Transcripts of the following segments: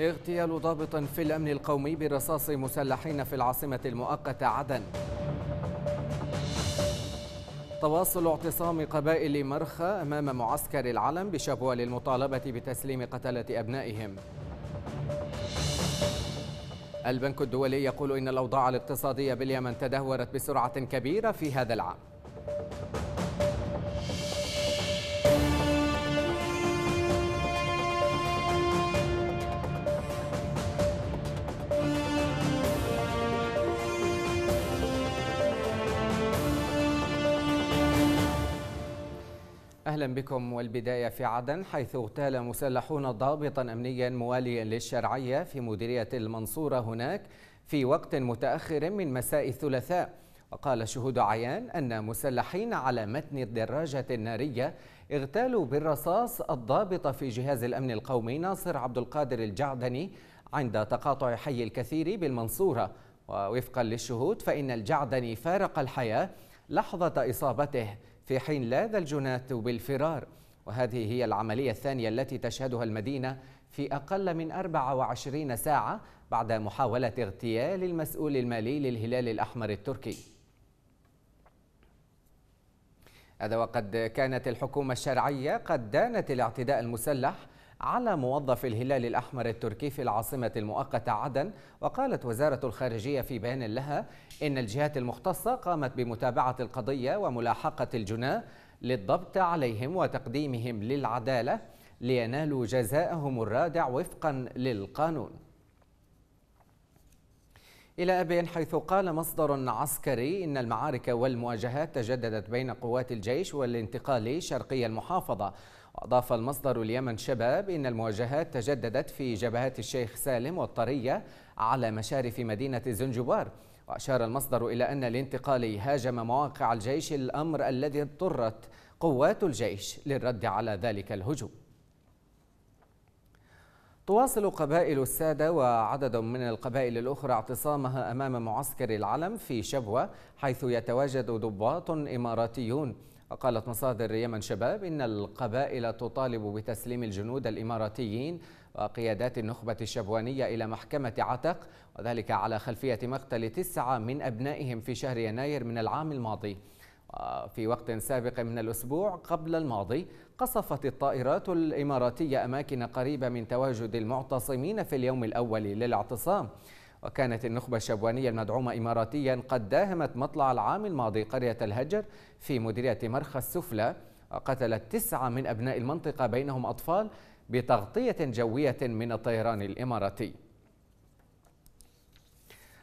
اغتيال ضابط في الأمن القومي برصاص مسلحين في العاصمة المؤقتة عدن تواصل اعتصام قبائل مرخى أمام معسكر العلم بشبوة للمطالبة بتسليم قتلة أبنائهم البنك الدولي يقول إن الأوضاع الاقتصادية باليمن تدهورت بسرعة كبيرة في هذا العام أهلا بكم والبداية في عدن حيث اغتال مسلحون ضابطا أمنيا مواليا للشرعية في مديرية المنصورة هناك في وقت متأخر من مساء الثلاثاء وقال شهود عيان أن مسلحين على متن الدراجة النارية اغتالوا بالرصاص الضابط في جهاز الأمن القومي ناصر عبد القادر الجعدني عند تقاطع حي الكثير بالمنصورة ووفقا للشهود فإن الجعدني فارق الحياة لحظة إصابته في حين لاذ الجنات بالفرار وهذه هي العملية الثانية التي تشهدها المدينة في أقل من 24 ساعة بعد محاولة اغتيال المسؤول المالي للهلال الأحمر التركي هذا وقد كانت الحكومة الشرعية قد دانت الاعتداء المسلح على موظف الهلال الأحمر التركي في العاصمة المؤقتة عدن وقالت وزارة الخارجية في بيان لها إن الجهات المختصة قامت بمتابعة القضية وملاحقة الجناة للضبط عليهم وتقديمهم للعدالة لينالوا جزاءهم الرادع وفقا للقانون إلى أبين حيث قال مصدر عسكري إن المعارك والمواجهات تجددت بين قوات الجيش والانتقال شرقي المحافظة وأضاف المصدر اليمن شباب إن المواجهات تجددت في جبهات الشيخ سالم والطرية على مشارف مدينة زنجبار وأشار المصدر إلى أن الانتقالي هاجم مواقع الجيش الأمر الذي اضطرت قوات الجيش للرد على ذلك الهجوم تواصل قبائل السادة وعدد من القبائل الأخرى اعتصامها أمام معسكر العلم في شبوة حيث يتواجد ضباط إماراتيون وقالت مصادر يمن شباب إن القبائل تطالب بتسليم الجنود الإماراتيين وقيادات النخبة الشبوانية إلى محكمة عتق وذلك على خلفية مقتل تسعة من أبنائهم في شهر يناير من العام الماضي في وقت سابق من الأسبوع قبل الماضي قصفت الطائرات الإماراتية أماكن قريبة من تواجد المعتصمين في اليوم الأول للاعتصام وكانت النخبة الشبوانية المدعومة إماراتيا قد داهمت مطلع العام الماضي قرية الهجر في مديرية مرخى السفلى وقتلت تسعة من أبناء المنطقة بينهم أطفال بتغطية جوية من الطيران الإماراتي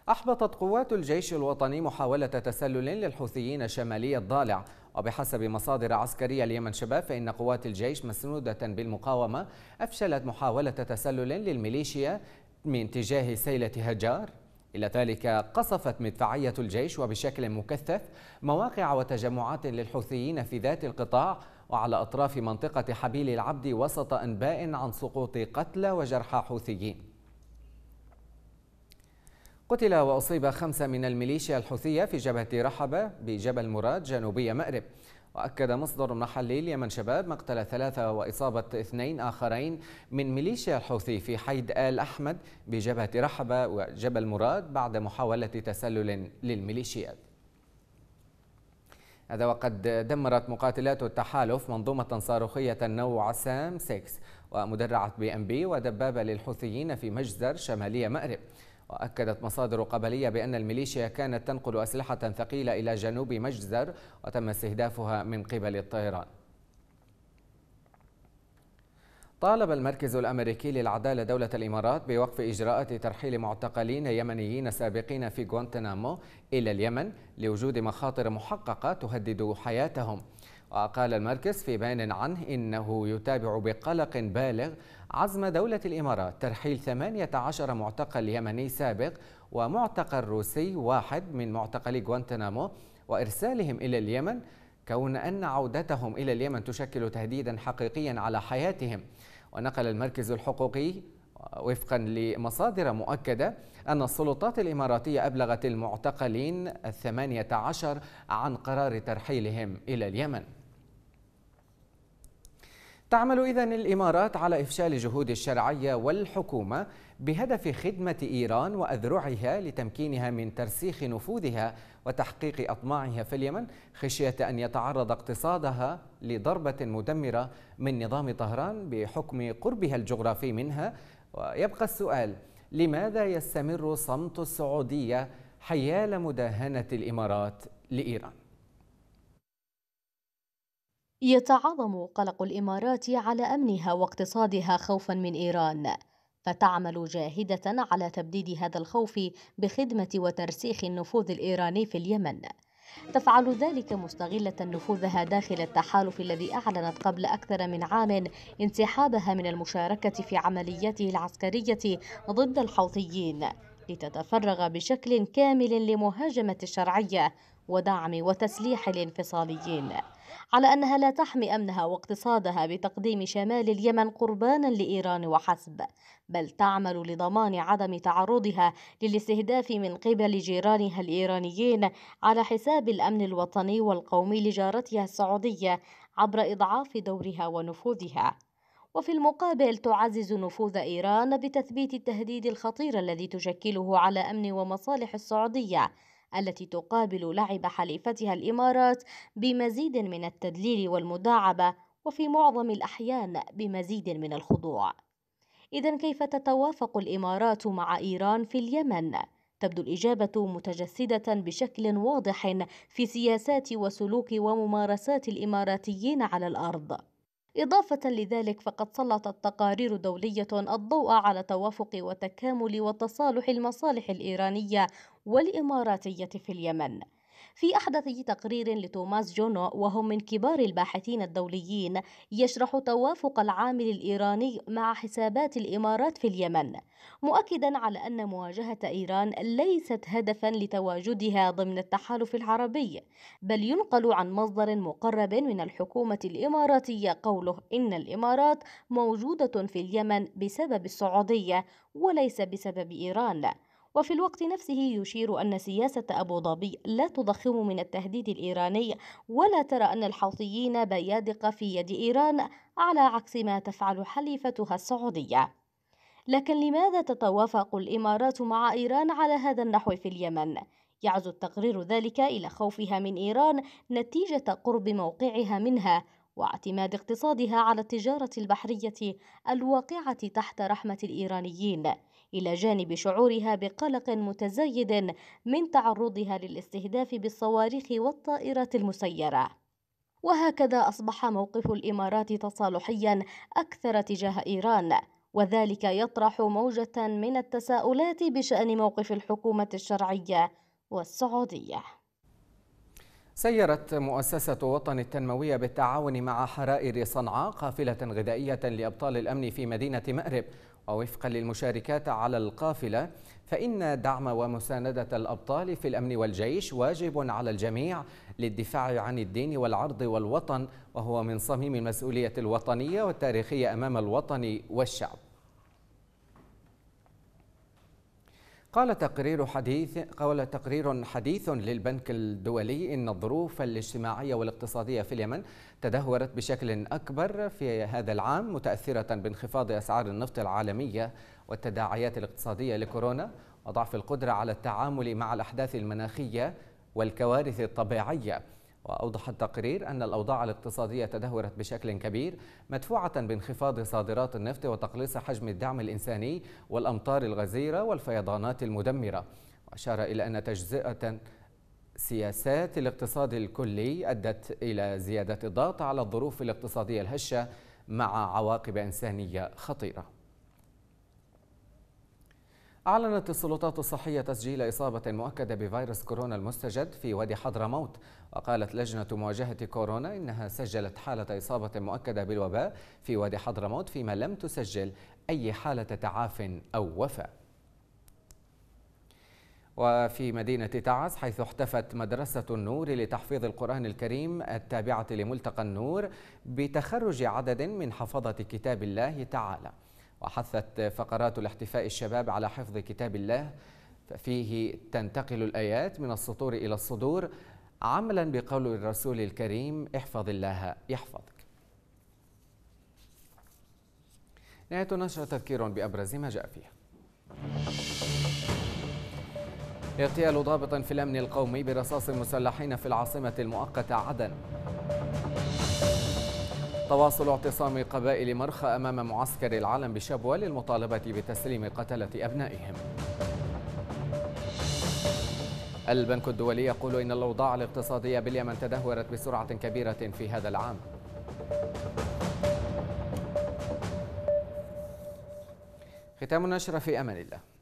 أحبطت قوات الجيش الوطني محاولة تسلل للحوثيين شمالي الضالع وبحسب مصادر عسكرية اليمن شباب فإن قوات الجيش مسنودة بالمقاومة أفشلت محاولة تسلل للميليشيا من اتجاه سيلة هجار إلى ذلك قصفت مدفعية الجيش وبشكل مكثف مواقع وتجمعات للحوثيين في ذات القطاع وعلى أطراف منطقة حبيل العبد وسط أنباء عن سقوط قتلى وجرحى حوثيين قتل وأصيب خمسة من الميليشيا الحوثية في جبهة رحبة بجبل مراد جنوبي مأرب وأكد مصدر محلي اليمن شباب مقتل ثلاثة وإصابة اثنين آخرين من ميليشيا الحوثي في حيد آل أحمد بجبهة رحبة وجبل مراد بعد محاولة تسلل للميليشيات هذا وقد دمرت مقاتلات التحالف منظومة صاروخية نوع سام 6 ومدرعة بي ام بي ودبابة للحوثيين في مجزر شمالية مأرب وأكدت مصادر قبلية بأن الميليشيا كانت تنقل أسلحة ثقيلة إلى جنوب مجزر وتم استهدافها من قبل الطيران طالب المركز الأمريكي للعدالة دولة الإمارات بوقف إجراءات ترحيل معتقلين يمنيين سابقين في غوانتنامو إلى اليمن لوجود مخاطر محققة تهدد حياتهم وقال المركز في بيان عنه إنه يتابع بقلق بالغ عزم دولة الإمارات ترحيل 18 معتقل يمني سابق ومعتقل روسي واحد من معتقلي غوانتنامو وإرسالهم إلى اليمن كون أن عودتهم إلى اليمن تشكل تهديدا حقيقيا على حياتهم ونقل المركز الحقوقي وفقا لمصادر مؤكدة أن السلطات الإماراتية أبلغت المعتقلين الثمانية عشر عن قرار ترحيلهم إلى اليمن تعمل إذا الإمارات على إفشال جهود الشرعية والحكومة بهدف خدمة إيران وأذرعها لتمكينها من ترسيخ نفوذها وتحقيق أطماعها في اليمن خشية أن يتعرض اقتصادها لضربة مدمرة من نظام طهران بحكم قربها الجغرافي منها ويبقى السؤال لماذا يستمر صمت السعودية حيال مداهنة الإمارات لإيران؟ يتعاظم قلق الامارات على امنها واقتصادها خوفا من ايران فتعمل جاهده على تبديد هذا الخوف بخدمه وترسيخ النفوذ الايراني في اليمن تفعل ذلك مستغلة نفوذها داخل التحالف الذي أعلنت قبل أكثر من عام انسحابها من المشاركة في عملياته العسكرية ضد الحوثيين لتتفرغ بشكل كامل لمهاجمة الشرعية ودعم وتسليح الانفصاليين على أنها لا تحمي أمنها واقتصادها بتقديم شمال اليمن قربانا لإيران وحسب بل تعمل لضمان عدم تعرضها للاستهداف من قبل جيرانها الإيرانيين على حساب الأمن الوطني والقومي لجارتها السعودية عبر إضعاف دورها ونفوذها وفي المقابل تعزز نفوذ إيران بتثبيت التهديد الخطير الذي تشكله على أمن ومصالح السعودية التي تقابل لعب حليفتها الإمارات بمزيد من التدليل والمداعبة وفي معظم الأحيان بمزيد من الخضوع إذا كيف تتوافق الإمارات مع إيران في اليمن؟ تبدو الإجابة متجسدة بشكل واضح في سياسات وسلوك وممارسات الإماراتيين على الأرض إضافة لذلك فقد سلطت تقارير دولية الضوء على توافق وتكامل وتصالح المصالح الإيرانية والإماراتية في اليمن في أحدث تقرير لتوماس جونو وهم من كبار الباحثين الدوليين يشرح توافق العامل الإيراني مع حسابات الإمارات في اليمن مؤكدا على أن مواجهة إيران ليست هدفا لتواجدها ضمن التحالف العربي بل ينقل عن مصدر مقرب من الحكومة الإماراتية قوله إن الإمارات موجودة في اليمن بسبب السعودية وليس بسبب إيران وفي الوقت نفسه يشير أن سياسة أبو ظبي لا تضخم من التهديد الإيراني ولا ترى أن الحوثيين بيادق في يد إيران على عكس ما تفعل حليفتها السعودية لكن لماذا تتوافق الإمارات مع إيران على هذا النحو في اليمن؟ يعزو التقرير ذلك إلى خوفها من إيران نتيجة قرب موقعها منها واعتماد اقتصادها على التجارة البحرية الواقعة تحت رحمة الإيرانيين إلى جانب شعورها بقلق متزايد من تعرضها للاستهداف بالصواريخ والطائرات المسيره وهكذا أصبح موقف الإمارات تصالحيا أكثر تجاه إيران وذلك يطرح موجة من التساؤلات بشأن موقف الحكومة الشرعية والسعودية سيرت مؤسسة وطن التنموية بالتعاون مع حرائر صنعاء قافلة غذائية لأبطال الأمن في مدينة مأرب ووفقا للمشاركات على القافلة فإن دعم ومساندة الأبطال في الأمن والجيش واجب على الجميع للدفاع عن الدين والعرض والوطن وهو من صميم المسؤولية الوطنية والتاريخية أمام الوطن والشعب قال تقرير حديث قال تقرير حديث للبنك الدولي ان الظروف الاجتماعيه والاقتصاديه في اليمن تدهورت بشكل اكبر في هذا العام متاثره بانخفاض اسعار النفط العالميه والتداعيات الاقتصاديه لكورونا وضعف القدره على التعامل مع الاحداث المناخيه والكوارث الطبيعيه وأوضح التقرير أن الأوضاع الاقتصادية تدهورت بشكل كبير مدفوعة بانخفاض صادرات النفط وتقليص حجم الدعم الإنساني والأمطار الغزيرة والفيضانات المدمرة وأشار إلى أن تجزئة سياسات الاقتصاد الكلي أدت إلى زيادة الضغط على الظروف الاقتصادية الهشة مع عواقب إنسانية خطيرة أعلنت السلطات الصحية تسجيل إصابة مؤكدة بفيروس كورونا المستجد في وادي حضرموت وقالت لجنة مواجهة كورونا إنها سجلت حالة إصابة مؤكدة بالوباء في وادي حضرموت فيما لم تسجل أي حالة تعاف أو وفاة وفي مدينة تعز حيث احتفت مدرسة النور لتحفيظ القرآن الكريم التابعة لملتقى النور بتخرج عدد من حفظة كتاب الله تعالى وحثت فقرات الاحتفاء الشباب على حفظ كتاب الله ففيه تنتقل الآيات من السطور إلى الصدور عملا بقول الرسول الكريم احفظ الله يحفظك نهاية نشرة تذكير بأبرز ما جاء فيها اغتيال ضابط في الأمن القومي برصاص المسلحين في العاصمة المؤقتة عدن تواصل اعتصام قبائل مرخى أمام معسكر العلم بشبوة للمطالبة بتسليم قتلة أبنائهم البنك الدولي يقول إن الأوضاع الاقتصادية باليمن تدهورت بسرعة كبيرة في هذا العام ختام النشرة في أمان الله